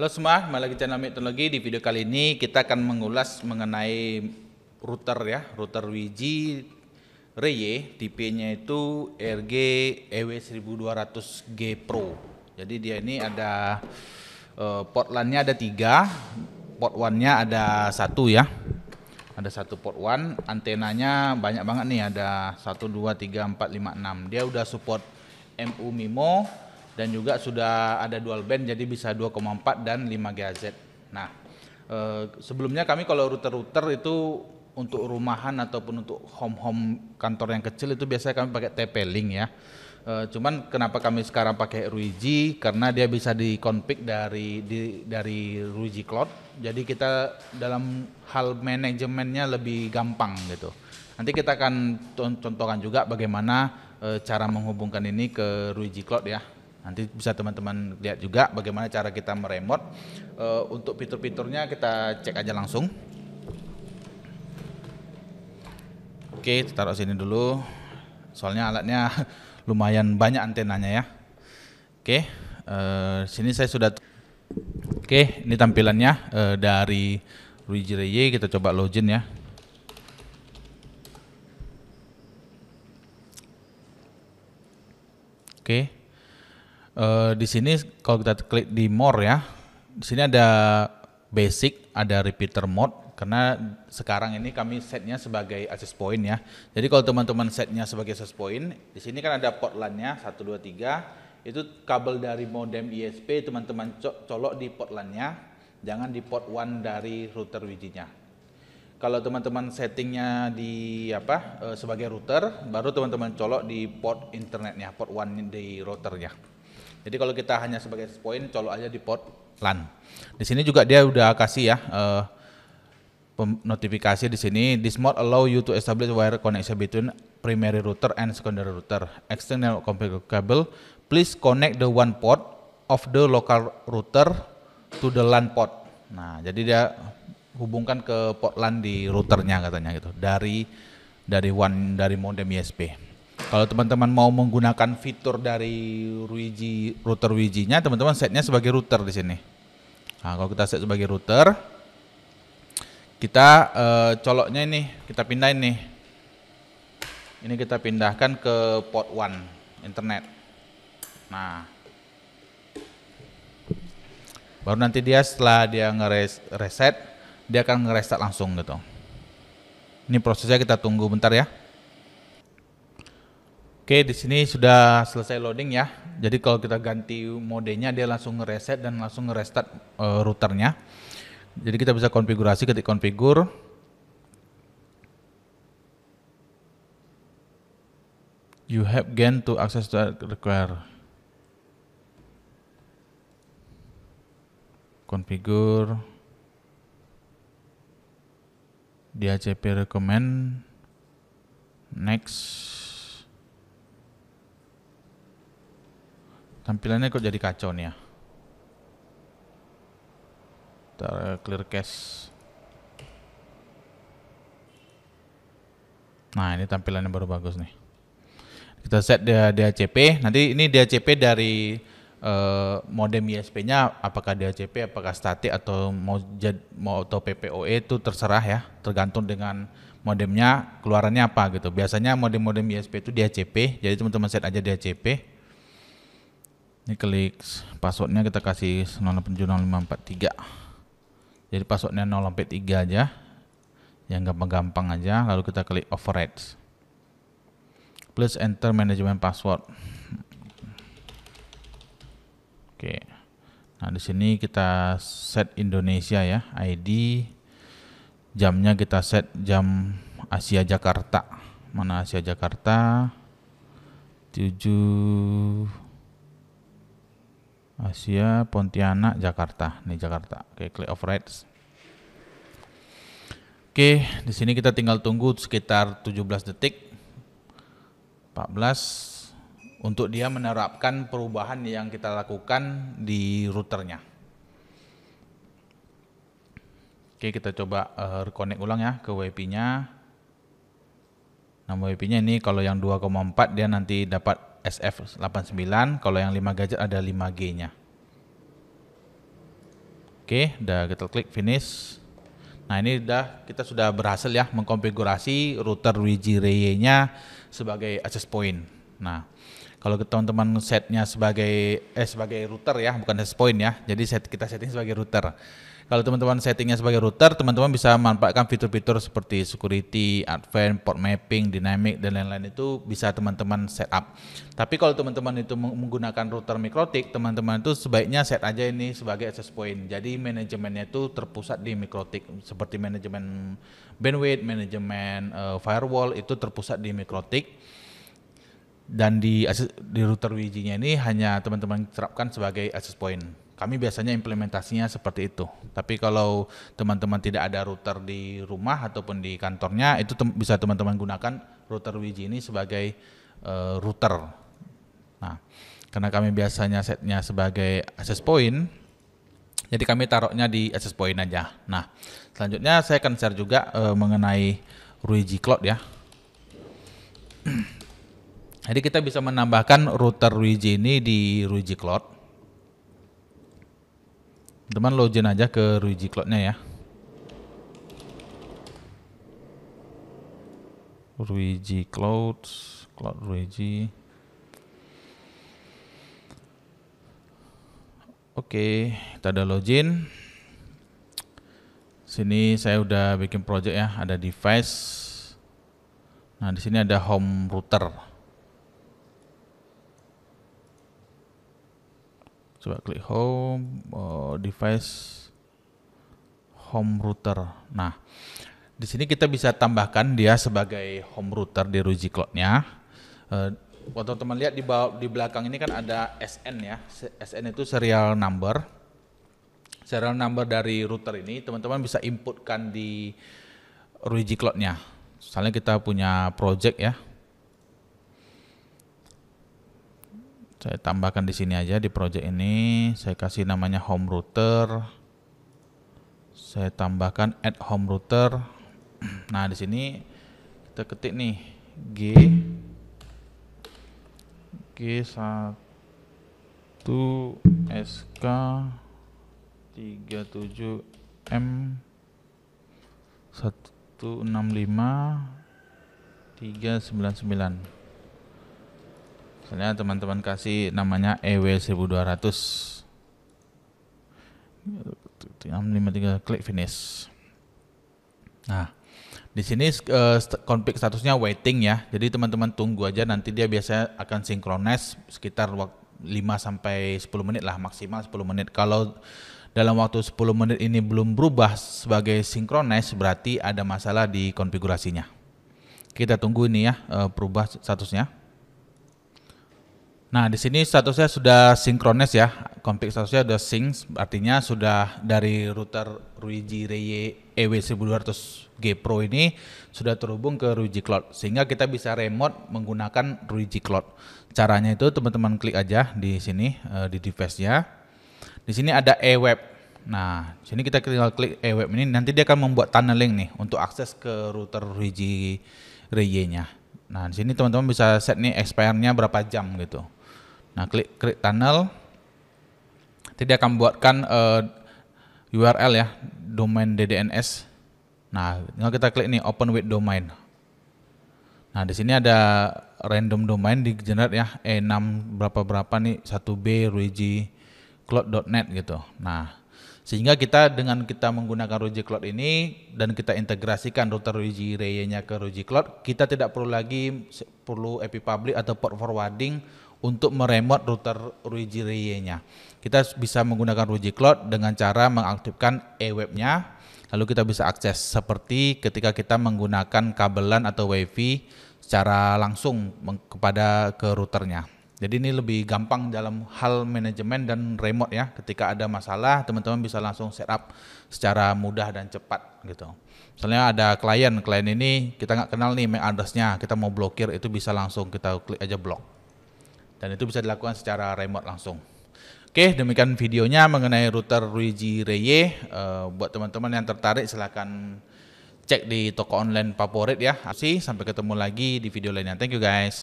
Halo semua, kembali lagi channel Mitologi. Di video kali ini kita akan mengulas mengenai router ya, router Wiji Reye, tipenya itu RG EW1200G Pro. Jadi dia ini ada uh, port LAN-nya ada tiga, port one nya ada satu ya. Ada satu port one, antenanya banyak banget nih, ada satu dua tiga empat lima enam. Dia udah support MU MIMO, dan juga sudah ada dual band jadi bisa 2,4 dan 5 GHz. Nah, eh, sebelumnya kami kalau router-router itu untuk rumahan ataupun untuk home-home kantor yang kecil itu biasanya kami pakai TP-Link ya. E, cuman kenapa kami sekarang pakai Ruiji karena dia bisa dikonfig dari di, dari Ruiji Cloud. Jadi kita dalam hal manajemennya lebih gampang gitu. Nanti kita akan contohkan juga bagaimana e, cara menghubungkan ini ke Ruiji Cloud ya. Nanti bisa teman-teman lihat juga bagaimana cara kita meremot. Uh, eh, untuk fitur-fiturnya kita cek aja langsung. Oke, taruh sini dulu. Soalnya alatnya lumayan banyak antenanya ya. Oke, uh, sini saya sudah. Oke, ini tampilannya uh, dari Luigi Reye. Kita coba login ya. Oke. Uh, di sini kalau kita klik di more ya, di sini ada basic, ada repeater mode karena sekarang ini kami setnya sebagai access point ya. Jadi kalau teman-teman setnya sebagai access point, di sini kan ada port LAN-nya 1 2 3. Itu kabel dari modem ISP teman-teman colok di port LAN-nya, jangan di port one dari router wg kalau teman-teman settingnya di apa eh, sebagai router baru teman-teman colok di port internetnya port one di routernya jadi kalau kita hanya sebagai poin colok aja di port LAN. Di sini juga dia udah kasih ya uh, notifikasi di sini this mode allow you to establish wire connection between primary router and secondary router. External configurable please connect the one port of the local router to the LAN port. Nah, jadi dia hubungkan ke port LAN di routernya katanya gitu. Dari dari one dari modem ISP. Kalau teman-teman mau menggunakan fitur dari Ruiji router Wiji-nya, teman-teman setnya sebagai router di sini. Nah, kalau kita set sebagai router, kita uh, coloknya ini kita pindahin nih. Ini kita pindahkan ke port 1 internet. Nah, baru nanti dia setelah dia ngereset, dia akan ngereset langsung gitu. Ini prosesnya kita tunggu bentar ya. Oke, di sini sudah selesai loading ya. Jadi kalau kita ganti modenya dia langsung ngereset dan langsung ngerestart uh, routernya. Jadi kita bisa konfigurasi ketik konfigur. You have gain to access to require. Konfigur. DHCP recommend next Tampilannya kok jadi kacau nih ya. Ntar clear cache. Nah, ini tampilannya baru bagus nih. Kita set DHCP. Nanti ini DHCP dari uh, modem ISP-nya apakah DHCP, apakah statik atau mau jad, mau atau PPOE itu terserah ya, tergantung dengan modemnya keluarannya apa gitu. Biasanya modem-modem ISP itu DHCP, jadi teman-teman set aja DHCP ini klik passwordnya kita kasih 0800543 jadi passwordnya 083 aja yang gampang-gampang aja lalu kita klik overrides plus enter management password oke nah di sini kita set Indonesia ya ID jamnya kita set jam Asia Jakarta mana Asia Jakarta 7 Asia, Pontianak, Jakarta. Nih Jakarta. Oke, okay, click of rights. Oke, okay, di sini kita tinggal tunggu sekitar 17 detik. 14 untuk dia menerapkan perubahan yang kita lakukan di routernya. Oke, okay, kita coba uh, reconnect ulang ya ke WP nya Nama WP nya ini kalau yang 2,4 dia nanti dapat SF89 kalau yang 5 gadget ada 5G nya oke udah kita klik finish nah ini udah kita sudah berhasil ya mengkonfigurasi router Ray nya sebagai access point nah kalau teman-teman setnya sebagai eh sebagai router ya, bukan access point ya. Jadi set kita setting sebagai router. Kalau teman-teman settingnya sebagai router, teman-teman bisa manfaatkan fitur-fitur seperti security, advanced port mapping, dynamic dan lain-lain itu bisa teman-teman setup. Tapi kalau teman-teman itu menggunakan router mikrotik, teman-teman itu sebaiknya set aja ini sebagai access point. Jadi manajemennya itu terpusat di mikrotik seperti manajemen bandwidth, manajemen uh, firewall itu terpusat di mikrotik dan di di router wijinya ini hanya teman-teman terapkan sebagai access point. Kami biasanya implementasinya seperti itu. Tapi kalau teman-teman tidak ada router di rumah ataupun di kantornya, itu tem bisa teman-teman gunakan router wiji ini sebagai uh, router. Nah, karena kami biasanya setnya sebagai access point, jadi kami taruhnya di access point aja. Nah, selanjutnya saya akan share juga uh, mengenai Ruiji Cloud ya. Jadi kita bisa menambahkan router Luigi ini di Luigi Cloud. Teman login aja ke Luigi Cloud-nya ya. Luigi Cloud, Cloud Luigi. Oke, kita ada login. Sini saya udah bikin project ya, ada device. Nah, di sini ada home router. coba klik home uh, device home router nah di sini kita bisa tambahkan dia sebagai home router di Ruji Cloud-nya uh, eh, waktu teman lihat di bawah, di belakang ini kan ada SN ya SN itu serial number serial number dari router ini teman-teman bisa inputkan di Ruji Cloud-nya misalnya kita punya project ya saya tambahkan di sini aja di project ini saya kasih namanya home router saya tambahkan add home router nah di sini kita ketik nih G G1 SK 37 M 165 399 Misalnya teman-teman kasih namanya EW 1200. 653 klik finish. Nah, di sini uh, statusnya waiting ya. Jadi teman-teman tunggu aja nanti dia biasanya akan sinkronis sekitar 5 sampai 10 menit lah maksimal 10 menit. Kalau dalam waktu 10 menit ini belum berubah sebagai sinkronis berarti ada masalah di konfigurasinya. Kita tunggu ini ya perubah eh, statusnya. Nah, di sini statusnya sudah sinkronis ya. Config statusnya sudah sync, artinya sudah dari router Ruiji Reye EW1200G Pro ini sudah terhubung ke Ruiji Cloud. Sehingga kita bisa remote menggunakan Ruiji Cloud. Caranya itu teman-teman klik aja di sini eh, di device-nya. Di sini ada eWeb. Nah, di sini kita tinggal klik eWeb ini nanti dia akan membuat tunneling nih untuk akses ke router Ruiji Reye-nya. Nah, di sini teman-teman bisa set nih expire-nya berapa jam gitu. Nah, klik create tunnel. Nanti dia akan buatkan uh, eh, URL ya, domain DDNS. Nah, tinggal kita klik nih open with domain. Nah, di sini ada random domain di generate ya E6 berapa berapa nih 1B Ruiji cloud.net gitu. Nah, sehingga kita dengan kita menggunakan Ruiji Cloud ini dan kita integrasikan router Ruiji rayanya nya ke Ruiji Cloud, kita tidak perlu lagi perlu API public atau port forwarding untuk meremot router Ruiji Rie-nya. Kita bisa menggunakan Ruiji Cloud dengan cara mengaktifkan e-webnya, lalu kita bisa akses seperti ketika kita menggunakan kabelan atau wifi secara langsung kepada ke routernya. Jadi ini lebih gampang dalam hal manajemen dan remote ya. Ketika ada masalah, teman-teman bisa langsung setup secara mudah dan cepat gitu. Misalnya ada klien, klien ini kita nggak kenal nih MAC address-nya, kita mau blokir itu bisa langsung kita klik aja blok dan itu bisa dilakukan secara remote langsung. Oke, demikian videonya mengenai router Luigi Reye. Uh, buat teman-teman yang tertarik silahkan cek di toko online favorit ya. Asih, sampai ketemu lagi di video lainnya. Thank you guys.